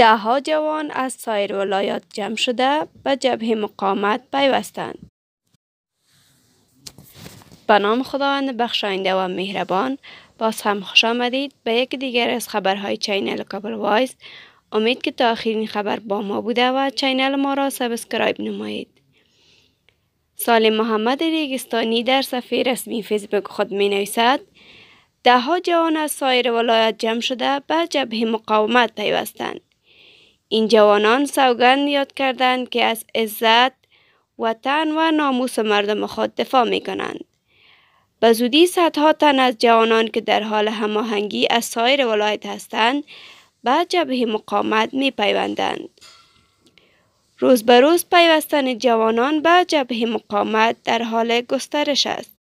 ها جوان از سایر ولایات جمع شده به جبهه مقاومت پیوستند. به نام خداوند بخشاینده و مهربان باز هم خوش آمدید به یک دیگر از خبرهای چینل کابل وایس امید که تا آخرین خبر با ما بوده و چینل ما را سبسکرایب نمایید سالم محمد ریگستانی در صفحه رسمی فیسبوک خود می نویسد ها جوان از سایر ولایات جمع شده به جبهه مقاومت پیوستند این جوانان سوگند یاد کردند که از عزت وطن و ناموس مردم خود دفاع می کنند. به زودی صدها تن از جوانان که در حال هماهنگی از سایر ولایت هستند به جبه مقاومت می پیوندند. روز به روز پیوستن جوانان به جبه مقاومت در حال گسترش است.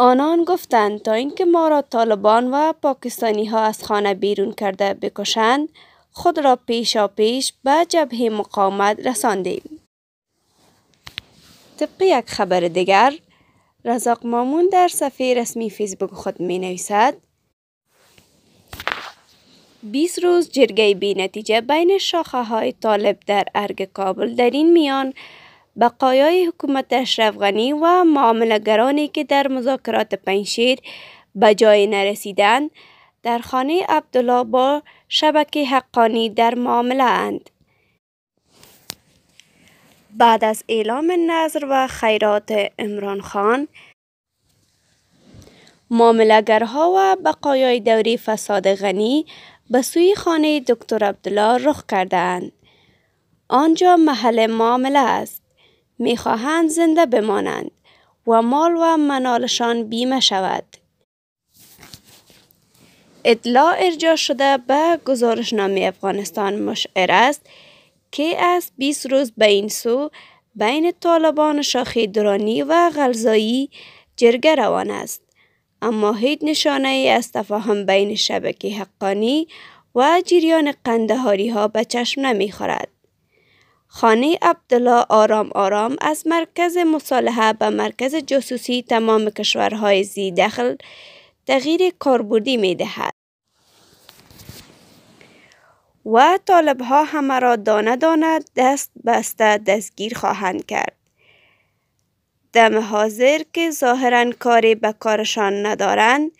آنان گفتند تا اینکه ما را طالبان و پاکستانی ها از خانه بیرون کرده بکشند خود را پیشا پیش به جبه مقاومت رساندیم. طبق یک خبر دیگر رزاق مامون در صفحه رسمی فیسبوک خود می نویسد 20 روز جرگه بی نتیجه بین شاخه های طالب در ارگ کابل در این میان بقایای حکومت اشرف و معاملگرانی که در مذاکرات پنجشیر به جای نرسیدن در خانه عبدالله با شبکه حقانی در معامله اند. بعد از اعلام نظر و خیرات امران خان معاملگرها و بقایای دوری فساد غنی به سوی خانه دکتر عبدالله رخ کردند. آنجا محل معامله است. میخواهند زنده بمانند و مال و منالشان بیمه شود. اطلاع ارجاع شده به گزارشنامه افغانستان مشعر است که از 20 روز به این سو بین طالبان شاخی درانی و غلزایی جرگه روان است اما هیچ نشانه ای از تفاهم بین شبکه حقانی و جریان قندهاری ها به چشم نمی خورد. خانه عبدالله آرام آرام از مرکز مصالحه به مرکز جاسوسی تمام کشورهای زی دخل تغییر کاربردی می دهد. و طالب ها همه را دانه دانه دست بسته دستگیر خواهند کرد. دم حاضر که ظاهرا کاری به کارشان ندارند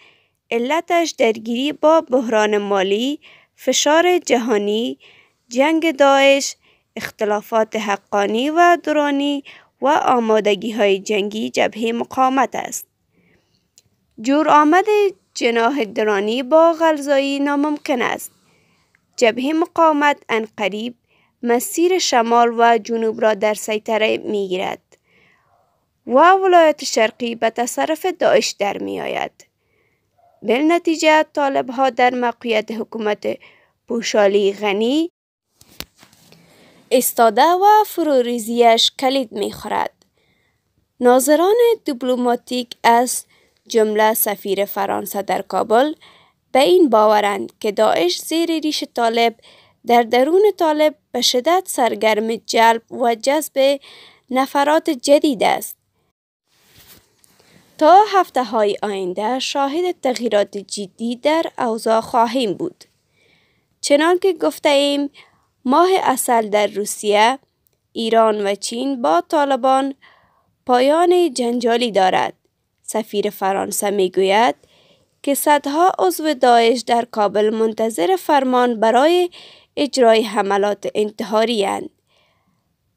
علتش درگیری با بحران مالی فشار جهانی جنگ داعش اختلافات حقانی و درانی و آمادگی های جنگی جبهه مقامت است جور آمد جناه درانی با غلزایی ناممکن است. جبهه مقاومت انقریب مسیر شمال و جنوب را در سیطره می گیرد و ولایت شرقی به تصرف داعش در می آید. نتیجه طالب ها در موقعیت حکومت پوشالی غنی استاده و فروریزیش کلید می خورد. ناظران دیپلماتیک از جمله سفیر فرانسه در کابل به این باورند که داعش زیر ریش طالب در درون طالب به شدت سرگرم جلب و جذب نفرات جدید است. تا هفته های آینده شاهد تغییرات جدی در اوضاع خواهیم بود. چنانکه گفته ایم ماه اصل در روسیه، ایران و چین با طالبان پایان جنجالی دارد. سفیر فرانسه می گوید که صدها عضو داعش در کابل منتظر فرمان برای اجرای حملات انتحاری هند.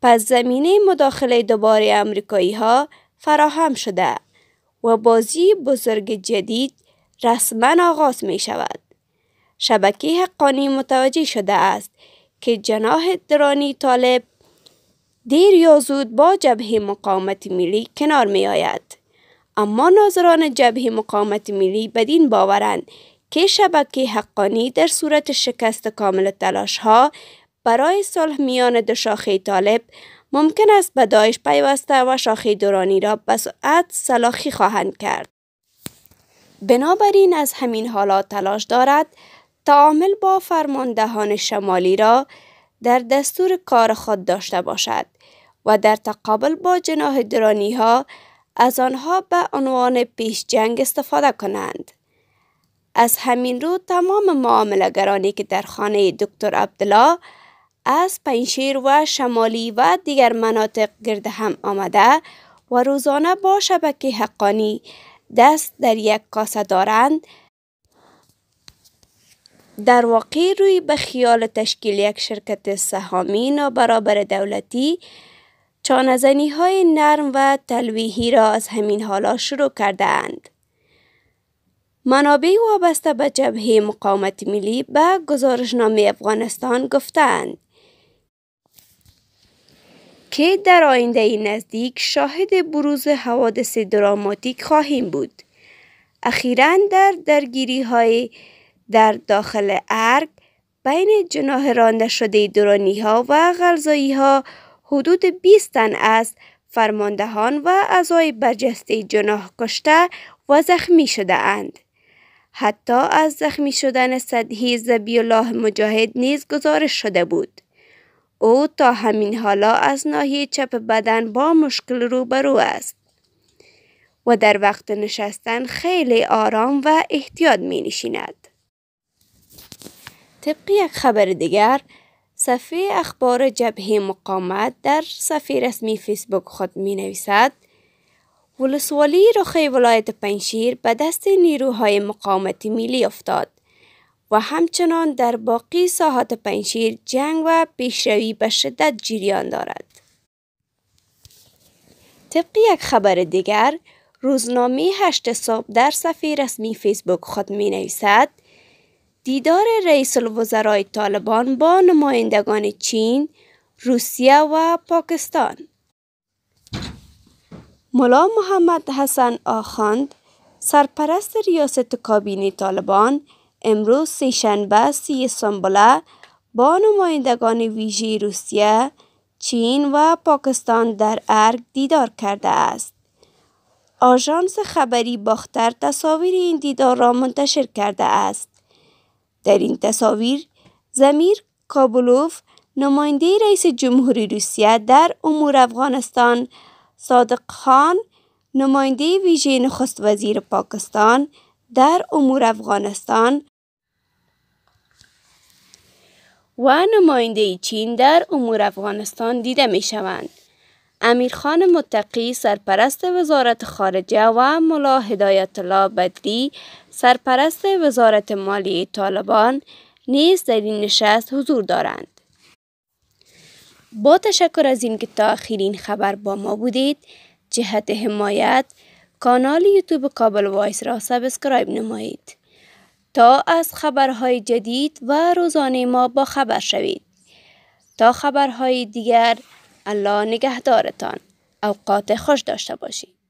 پس زمینه مداخله دوباره امریکایی ها فراهم شده و بازی بزرگ جدید رسما آغاز می شود. شبکه حقانی متوجه شده است که جناح درانی طالب دیر یا زود با جبهه مقاومت ملی کنار می آید. اما ناظران جبه مقاومت ملی بدین باورند که شبکه حقانی در صورت شکست کامل تلاش ها برای صلح میان دو شاخه طالب ممکن است به داعش پیوسته و شاخه دورانی را به سرعت سلاخی خواهند کرد. بنابراین از همین حالا تلاش دارد تعامل با فرماندهان شمالی را در دستور کار خود داشته باشد و در تقابل با جناه درانی ها از آنها به عنوان پیش جنگ استفاده کنند. از همین رو تمام معاملگرانی که در خانه دکتر عبدالله از پنشیر و شمالی و دیگر مناطق گرد هم آمده و روزانه با شبکه حقانی دست در یک کاسه دارند در واقع روی به خیال تشکیل یک شرکت سهامی نابرابر دولتی چانزنی های نرم و تلویحی را از همین حالا شروع کردند. منابع وابسته به جبهه مقاومت ملی به گزارشنامه افغانستان گفتند که در آینده نزدیک شاهد بروز حوادث دراماتیک خواهیم بود. اخیرا در درگیری های در داخل ارگ بین جناه رانده شده درانی ها و غلزایی ها حدود 20 تن از فرماندهان و اعضای برجسته جناح کشته و زخمی شده اند. حتی از زخمی شدن صدهی زبی الله مجاهد نیز گزارش شده بود. او تا همین حالا از ناحیه چپ بدن با مشکل روبرو است و در وقت نشستن خیلی آرام و احتیاط می نشیند. طبق یک خبر دیگر صفحه اخبار جبهه مقاومت در صفحه رسمی فیسبوک خود می نویسد ولسوالی رخی ولایت پنشیر به دست نیروهای مقاومت ملی افتاد و همچنان در باقی ساحات پنشیر جنگ و پیشروی به شدت جریان دارد. طبق یک خبر دیگر روزنامه هشت صبح در صفحه رسمی فیسبوک خود می نویسد دیدار رئیس الوزرای طالبان با نمایندگان چین، روسیه و پاکستان ملا محمد حسن آخاند سرپرست ریاست کابینه طالبان امروز شنبه سی سنبله با نمایندگان ویژه روسیه، چین و پاکستان در ارگ دیدار کرده است. آژانس خبری باختر تصاویر این دیدار را منتشر کرده است. در این تصاویر زمیر کابلوف نماینده رئیس جمهوری روسیه در امور افغانستان صادق خان نماینده ویژه نخست وزیر پاکستان در امور افغانستان و نماینده چین در امور افغانستان دیده می شوند. امیرخان متقی سرپرست وزارت خارجه و ملا هدایت الله بدری سرپرست وزارت مالی طالبان نیز در این نشست حضور دارند. با تشکر از اینکه تا آخرین خبر با ما بودید جهت حمایت کانال یوتیوب کابل وایس را سابسکرایب نمایید تا از خبرهای جدید و روزانه ما با خبر شوید تا خبرهای دیگر الله نگهدارتان اوقات خوش داشته باشید